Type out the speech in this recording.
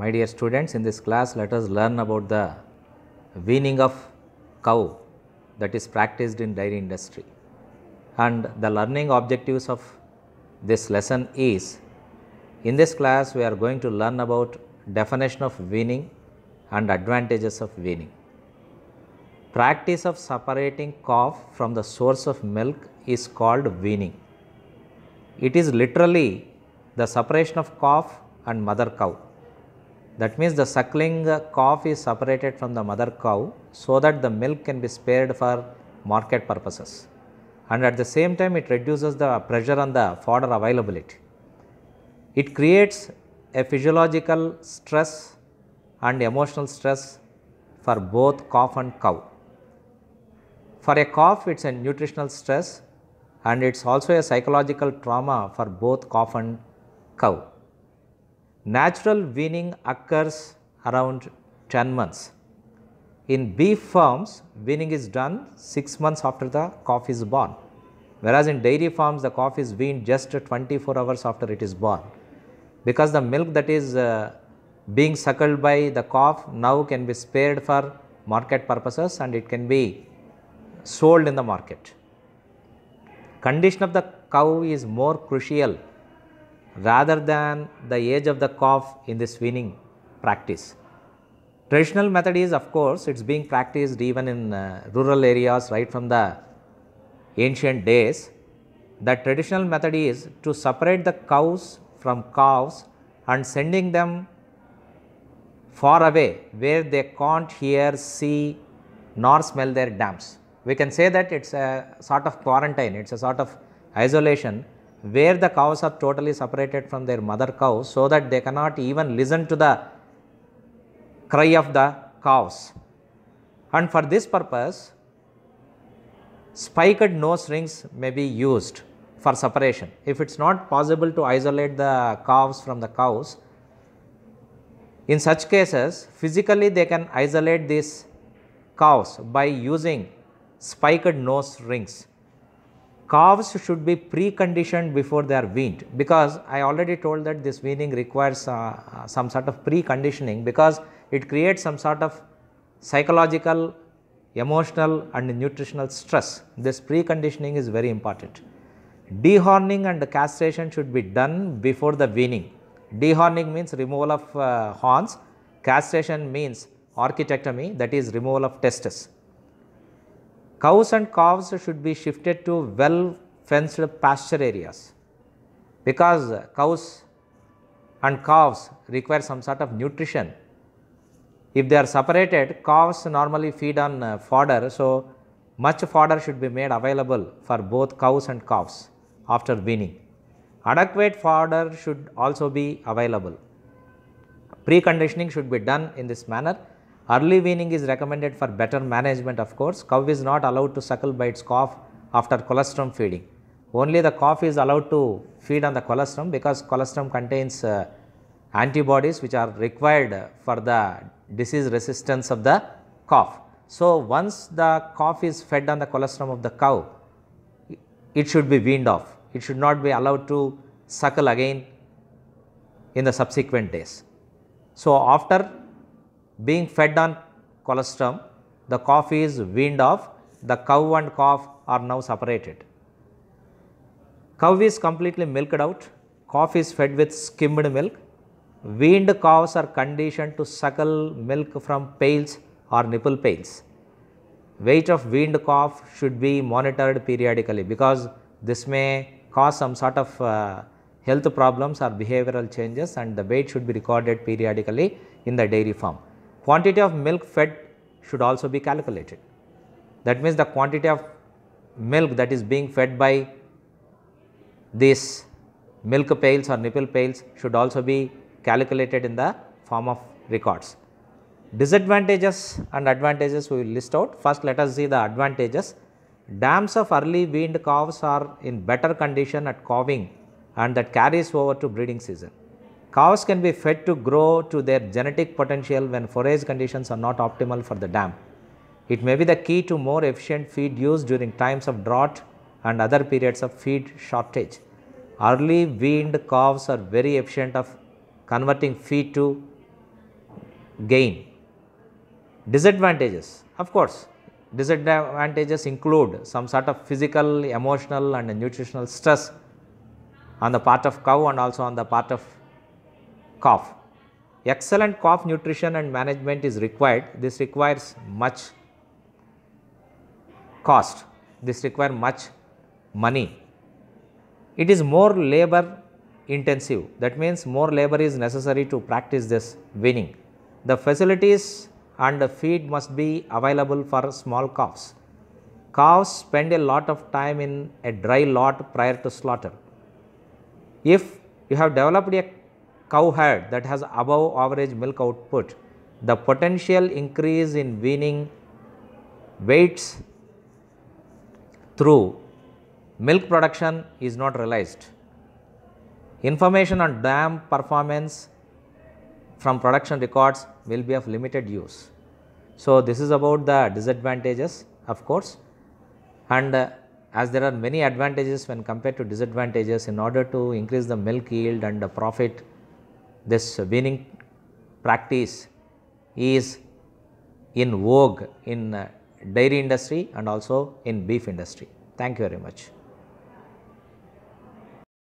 My dear students, in this class let us learn about the weaning of cow that is practiced in dairy industry. And the learning objectives of this lesson is, in this class we are going to learn about definition of weaning and advantages of weaning. Practice of separating calf from the source of milk is called weaning. It is literally the separation of calf and mother cow that means, the suckling calf is separated from the mother cow so that the milk can be spared for market purposes and at the same time it reduces the pressure on the fodder availability. It creates a physiological stress and emotional stress for both calf and cow. For a calf it is a nutritional stress and it is also a psychological trauma for both calf and cow natural weaning occurs around 10 months. In beef farms, weaning is done 6 months after the calf is born, whereas in dairy farms, the calf is weaned just 24 hours after it is born. Because the milk that is uh, being suckled by the calf now can be spared for market purposes and it can be sold in the market. Condition of the cow is more crucial rather than the age of the calf in this weaning practice. Traditional method is of course, it is being practiced even in uh, rural areas right from the ancient days. The traditional method is to separate the cows from calves and sending them far away where they can't hear, see nor smell their dams. We can say that it is a sort of quarantine, it is a sort of isolation where the cows are totally separated from their mother cow so that they cannot even listen to the cry of the cows. And for this purpose, spiked nose rings may be used for separation. If it is not possible to isolate the calves from the cows, in such cases, physically they can isolate these cows by using spiked nose rings calves should be preconditioned before they are weaned because I already told that this weaning requires uh, uh, some sort of preconditioning because it creates some sort of psychological, emotional and nutritional stress. This preconditioning is very important. Dehorning and castration should be done before the weaning. Dehorning means removal of uh, horns, castration means architectomy that is removal of testes cows and calves should be shifted to well fenced pasture areas because cows and calves require some sort of nutrition. If they are separated, calves normally feed on uh, fodder, so much fodder should be made available for both cows and calves after weaning. Adequate fodder should also be available. Preconditioning should be done in this manner Early weaning is recommended for better management of course. Cow is not allowed to suckle by its calf after colostrum feeding. Only the calf is allowed to feed on the colostrum because colostrum contains uh, antibodies which are required for the disease resistance of the calf. So, once the calf is fed on the colostrum of the cow, it should be weaned off. It should not be allowed to suckle again in the subsequent days. So, after being fed on colostrum, the calf is weaned off, the cow and calf are now separated. Cow is completely milked out, calf is fed with skimmed milk, weaned cows are conditioned to suckle milk from pails or nipple pails. Weight of weaned calf should be monitored periodically because this may cause some sort of uh, health problems or behavioral changes and the weight should be recorded periodically in the dairy farm quantity of milk fed should also be calculated. That means, the quantity of milk that is being fed by these milk pails or nipple pails should also be calculated in the form of records. Disadvantages and advantages we will list out. First, let us see the advantages. Dams of early weaned calves are in better condition at calving and that carries over to breeding season. Cows can be fed to grow to their genetic potential when forage conditions are not optimal for the dam. It may be the key to more efficient feed use during times of drought and other periods of feed shortage. Early weaned calves are very efficient of converting feed to gain. Disadvantages, of course, disadvantages include some sort of physical, emotional and nutritional stress on the part of cow and also on the part of cough. Excellent cough nutrition and management is required. This requires much cost. This requires much money. It is more labor intensive. That means more labor is necessary to practice this winning. The facilities and the feed must be available for small calves. Calves spend a lot of time in a dry lot prior to slaughter. If you have developed a cow herd that has above average milk output, the potential increase in weaning weights through milk production is not realized. Information on dam performance from production records will be of limited use. So, this is about the disadvantages of course and uh, as there are many advantages when compared to disadvantages in order to increase the milk yield and the profit this winning practice is in vogue in uh, dairy industry and also in beef industry. Thank you very much.